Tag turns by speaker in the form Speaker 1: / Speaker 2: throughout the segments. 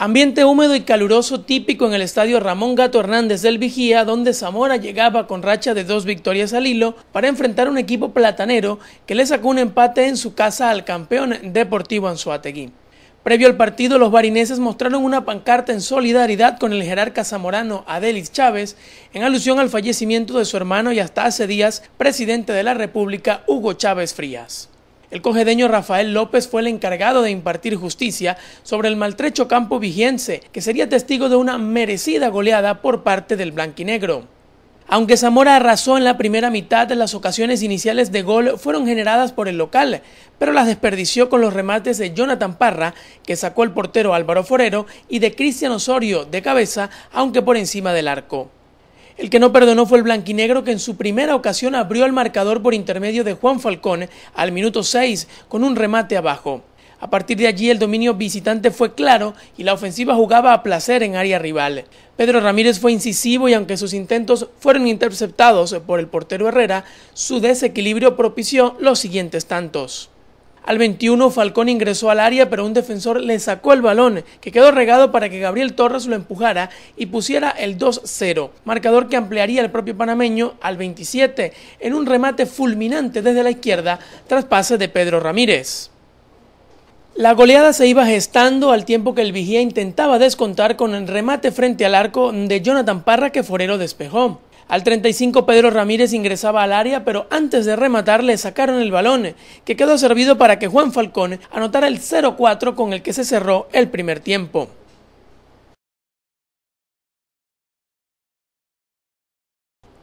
Speaker 1: Ambiente húmedo y caluroso típico en el estadio Ramón Gato Hernández del Vigía, donde Zamora llegaba con racha de dos victorias al hilo para enfrentar un equipo platanero que le sacó un empate en su casa al campeón deportivo Anzuategui. Previo al partido, los barineses mostraron una pancarta en solidaridad con el jerarca zamorano Adelis Chávez, en alusión al fallecimiento de su hermano y hasta hace días presidente de la República, Hugo Chávez Frías. El cogedeño Rafael López fue el encargado de impartir justicia sobre el maltrecho campo vigiense, que sería testigo de una merecida goleada por parte del blanquinegro. Aunque Zamora arrasó en la primera mitad, las ocasiones iniciales de gol fueron generadas por el local, pero las desperdició con los remates de Jonathan Parra, que sacó el portero Álvaro Forero, y de Cristian Osorio de cabeza, aunque por encima del arco. El que no perdonó fue el blanquinegro que en su primera ocasión abrió el marcador por intermedio de Juan Falcón al minuto 6 con un remate abajo. A partir de allí el dominio visitante fue claro y la ofensiva jugaba a placer en área rival. Pedro Ramírez fue incisivo y aunque sus intentos fueron interceptados por el portero Herrera, su desequilibrio propició los siguientes tantos. Al 21 Falcón ingresó al área, pero un defensor le sacó el balón, que quedó regado para que Gabriel Torres lo empujara y pusiera el 2-0, marcador que ampliaría el propio panameño al 27 en un remate fulminante desde la izquierda tras pase de Pedro Ramírez. La goleada se iba gestando al tiempo que el vigía intentaba descontar con el remate frente al arco de Jonathan Parra que Forero despejó. Al 35 Pedro Ramírez ingresaba al área, pero antes de rematar le sacaron el balón, que quedó servido para que Juan Falcone anotara el 0-4 con el que se cerró el primer tiempo.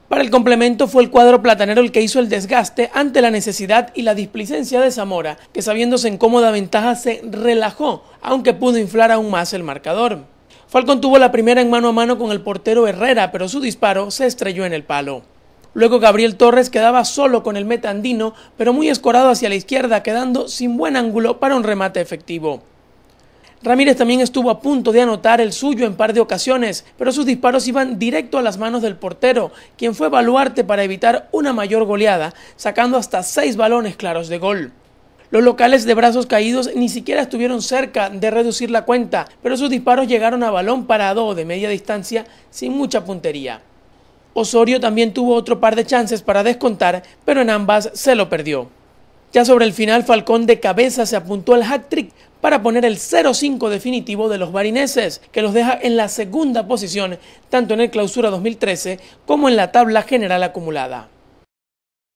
Speaker 1: Para el complemento fue el cuadro platanero el que hizo el desgaste ante la necesidad y la displicencia de Zamora, que sabiéndose en cómoda ventaja se relajó, aunque pudo inflar aún más el marcador. Falcon tuvo la primera en mano a mano con el portero Herrera, pero su disparo se estrelló en el palo. Luego Gabriel Torres quedaba solo con el metandino, pero muy escorado hacia la izquierda, quedando sin buen ángulo para un remate efectivo. Ramírez también estuvo a punto de anotar el suyo en par de ocasiones, pero sus disparos iban directo a las manos del portero, quien fue baluarte para evitar una mayor goleada, sacando hasta seis balones claros de gol. Los locales de brazos caídos ni siquiera estuvieron cerca de reducir la cuenta, pero sus disparos llegaron a balón parado de media distancia sin mucha puntería. Osorio también tuvo otro par de chances para descontar, pero en ambas se lo perdió. Ya sobre el final, Falcón de cabeza se apuntó al hat-trick para poner el 0-5 definitivo de los barineses, que los deja en la segunda posición tanto en el clausura 2013 como en la
Speaker 2: tabla general acumulada.